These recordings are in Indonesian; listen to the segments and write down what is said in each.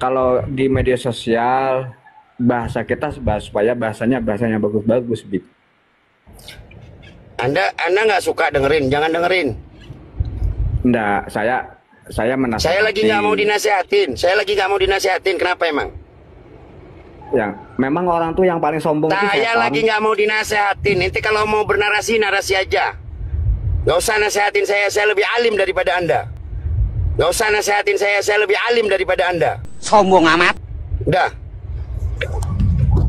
kalau di media sosial bahasa kita supaya bahasanya bahasanya bagus-bagus bib. Anda Anda nggak suka dengerin, jangan dengerin. Nggak, saya saya menasihati. Saya lagi nggak mau dinasehatin, saya lagi nggak mau dinasehatin. Kenapa emang? Ya, memang orang tuh yang paling sombong. Saya lagi nggak mau dinasehatin. Nanti kalau mau bernarasi narasi aja. Gak usah nasehatin saya, saya lebih alim daripada Anda. Gak usah nasehatin saya, saya lebih alim daripada Anda. Sombong amat. Udah.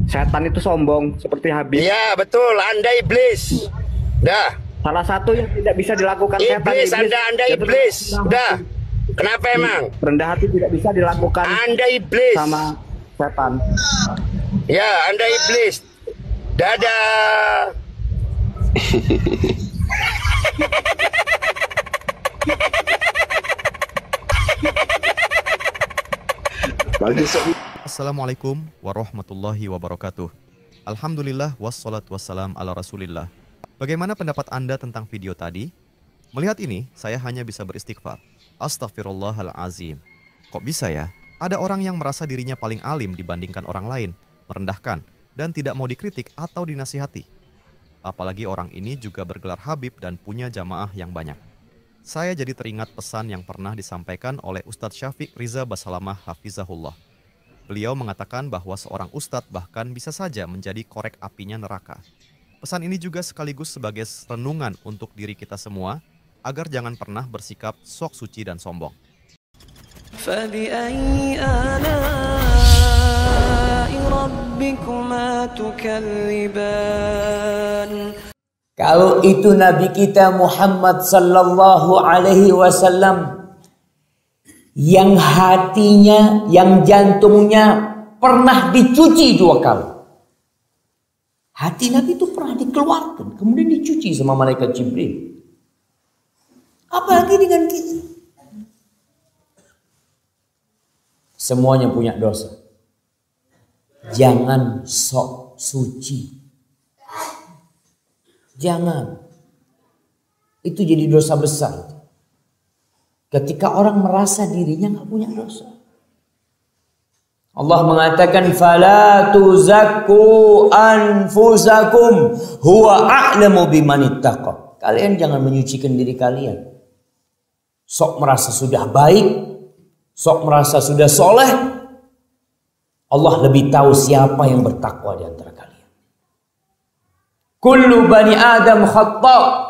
Setan itu sombong seperti habis. Iya, betul. Anda iblis. Dah. Salah satu yang tidak bisa dilakukan iblis, setan iblis. Anda Anda iblis. Dah. Kenapa emang? Rendah hati tidak bisa dilakukan. Anda iblis. Sama setan. Ya, Anda iblis. Dadah. Assalamualaikum warahmatullahi wabarakatuh. Alhamdulillah wassalatu wassalam ala rasulillah. Bagaimana pendapat Anda tentang video tadi? Melihat ini, saya hanya bisa beristighfar. Astaghfirullahalazim. Kok bisa ya? Ada orang yang merasa dirinya paling alim dibandingkan orang lain, merendahkan, dan tidak mau dikritik atau dinasihati. Apalagi orang ini juga bergelar Habib dan punya jamaah yang banyak saya jadi teringat pesan yang pernah disampaikan oleh Ustadz Syafiq Riza Basalamah Hafizahullah. Beliau mengatakan bahwa seorang ustadz bahkan bisa saja menjadi korek apinya neraka. Pesan ini juga sekaligus sebagai renungan untuk diri kita semua, agar jangan pernah bersikap sok suci dan sombong. Kalau itu Nabi kita Muhammad sallallahu alaihi wasallam yang hatinya, yang jantungnya pernah dicuci dua kali. Hati Nabi itu pernah dikeluarkan, kemudian dicuci sama malaikat Jibril. Apalagi dengan kita. Semuanya punya dosa. Jangan sok suci Jangan. Itu jadi dosa besar. Ketika orang merasa dirinya nggak punya dosa. Allah mengatakan fala tuzakku anfusakum huwa a'lamu biman ittaqa. Kalian jangan menyucikan diri kalian. Sok merasa sudah baik, sok merasa sudah soleh. Allah lebih tahu siapa yang bertakwa di antara kalian. Kullu bani Adam khata.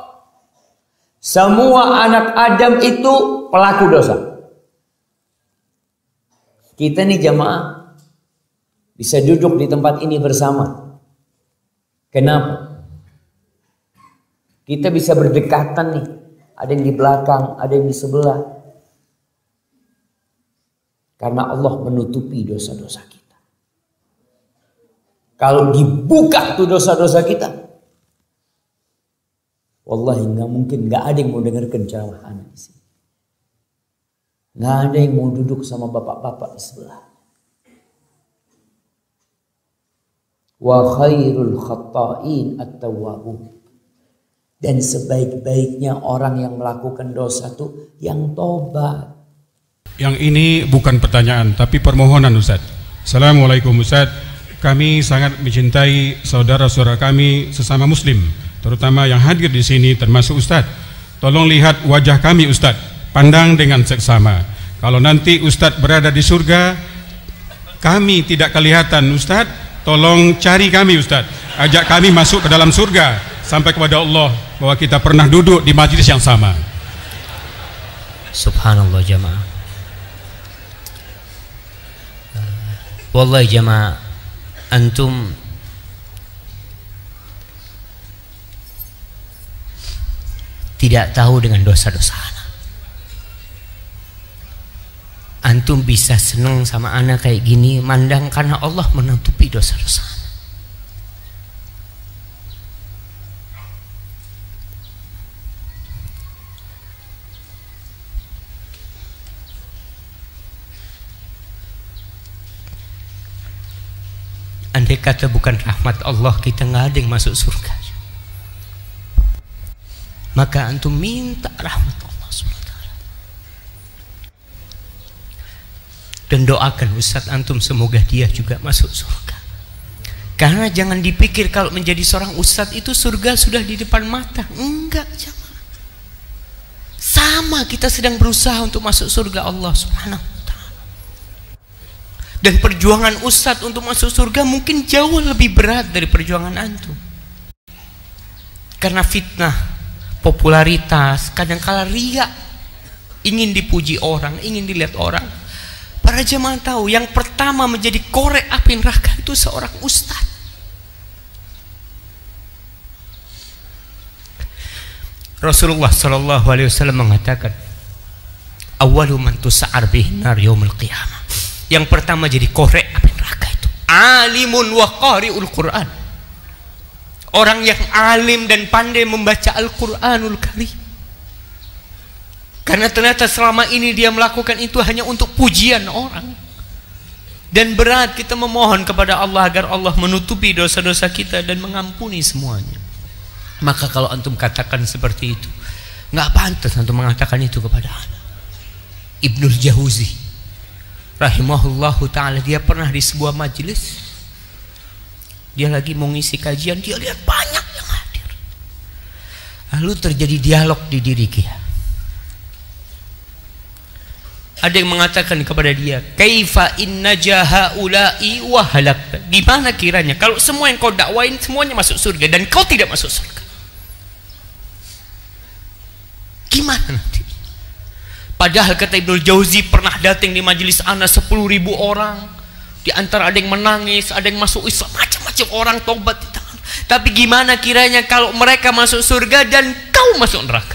Semua anak Adam itu pelaku dosa. Kita nih jamaah bisa duduk di tempat ini bersama. Kenapa? Kita bisa berdekatan nih. Ada yang di belakang, ada yang di sebelah. Karena Allah menutupi dosa-dosa kita. Kalau dibuka tuh dosa-dosa kita, Wallahi nggak mungkin, nggak ada yang mau dengarkan ceramah anak di sini. Nggak ada yang mau duduk sama bapak-bapak di sebelah. Wa khairul khatta'in at-tawwabun. Dan sebaik-baiknya orang yang melakukan dosa itu yang tobat. Yang ini bukan pertanyaan, tapi permohonan Ustaz. Assalamualaikum Ustaz. Kami sangat mencintai saudara-saudara kami sesama muslim terutama yang hadir di sini termasuk Ustadz. Tolong lihat wajah kami Ustadz, pandang dengan seksama. Kalau nanti Ustadz berada di surga, kami tidak kelihatan Ustadz, tolong cari kami Ustadz. Ajak kami masuk ke dalam surga sampai kepada Allah bahwa kita pernah duduk di majlis yang sama. Subhanallah jamaah. Wallahi jamaah antum tidak tahu dengan dosa-dosa anak. Antum bisa senang sama anak kayak gini, mandang karena Allah menutupi dosa-dosa anak. Andai kata bukan rahmat Allah kita nggak ada yang masuk surga maka antum minta rahmat Allah SWT dan doakan Ustaz antum semoga dia juga masuk surga karena jangan dipikir kalau menjadi seorang ustadz itu surga sudah di depan mata enggak jangan sama kita sedang berusaha untuk masuk surga Allah subhanahu dan perjuangan ustadz untuk masuk surga mungkin jauh lebih berat dari perjuangan antum karena fitnah popularitas, kadangkala ria ingin dipuji orang, ingin dilihat orang. Para jemaah tahu yang pertama menjadi korek api neraka itu seorang ustadz. Rasulullah Shallallahu Alaihi Wasallam mengatakan, awalu man tusa'ar nar qiyamah. Yang pertama jadi korek api neraka itu alimun wa qari'ul Quran orang yang alim dan pandai membaca Al-Quranul Karim karena ternyata selama ini dia melakukan itu hanya untuk pujian orang dan berat kita memohon kepada Allah agar Allah menutupi dosa-dosa kita dan mengampuni semuanya maka kalau antum katakan seperti itu nggak pantas antum mengatakan itu kepada anak Ibnul Jahuzi. rahimahullahu taala dia pernah di sebuah majelis dia lagi mau ngisi kajian dia lihat banyak yang hadir lalu terjadi dialog di diri dia ada yang mengatakan kepada dia kaifa inna jahaulai wahalak gimana kiranya kalau semua yang kau dakwain semuanya masuk surga dan kau tidak masuk surga gimana nanti padahal kata Ibnu Jauzi pernah datang di majelis anak 10 ribu orang di antara ada yang menangis, ada yang masuk Islam, macam-macam orang tobat di tangan. Tapi gimana kiranya kalau mereka masuk surga dan kau masuk neraka?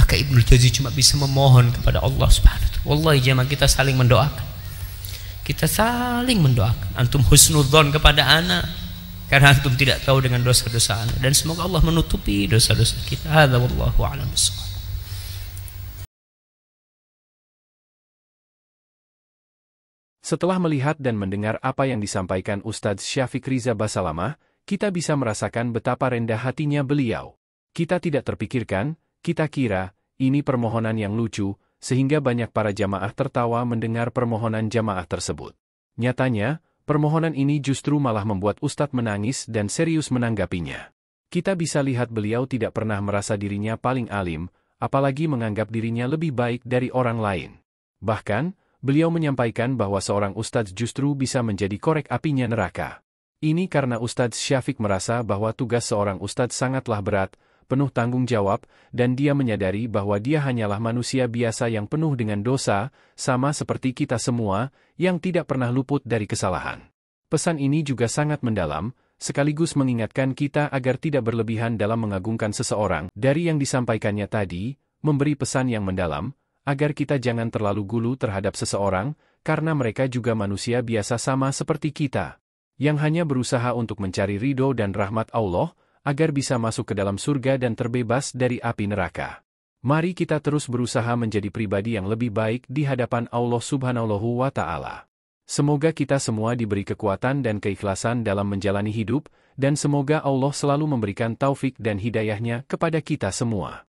Maka Ibnu Jazi cuma bisa memohon kepada Allah Subhanahu wa Wallahi jemaah kita saling mendoakan. Kita saling mendoakan. Antum husnudzon kepada anak karena antum tidak tahu dengan dosa-dosa anak dan semoga Allah menutupi dosa-dosa kita. Hadza wallahu a'lam bissawab. Setelah melihat dan mendengar apa yang disampaikan Ustadz Syafiq Riza Basalamah, kita bisa merasakan betapa rendah hatinya beliau. Kita tidak terpikirkan, kita kira, ini permohonan yang lucu, sehingga banyak para jamaah tertawa mendengar permohonan jamaah tersebut. Nyatanya, permohonan ini justru malah membuat Ustadz menangis dan serius menanggapinya. Kita bisa lihat beliau tidak pernah merasa dirinya paling alim, apalagi menganggap dirinya lebih baik dari orang lain. Bahkan, beliau menyampaikan bahwa seorang ustadz justru bisa menjadi korek apinya neraka. Ini karena Ustadz Syafiq merasa bahwa tugas seorang ustadz sangatlah berat, penuh tanggung jawab, dan dia menyadari bahwa dia hanyalah manusia biasa yang penuh dengan dosa, sama seperti kita semua, yang tidak pernah luput dari kesalahan. Pesan ini juga sangat mendalam, sekaligus mengingatkan kita agar tidak berlebihan dalam mengagungkan seseorang. Dari yang disampaikannya tadi, memberi pesan yang mendalam, agar kita jangan terlalu gulu terhadap seseorang, karena mereka juga manusia biasa sama seperti kita, yang hanya berusaha untuk mencari ridho dan rahmat Allah, agar bisa masuk ke dalam surga dan terbebas dari api neraka. Mari kita terus berusaha menjadi pribadi yang lebih baik di hadapan Allah Subhanahu wa Ta'ala. Semoga kita semua diberi kekuatan dan keikhlasan dalam menjalani hidup, dan semoga Allah selalu memberikan taufik dan hidayahnya kepada kita semua.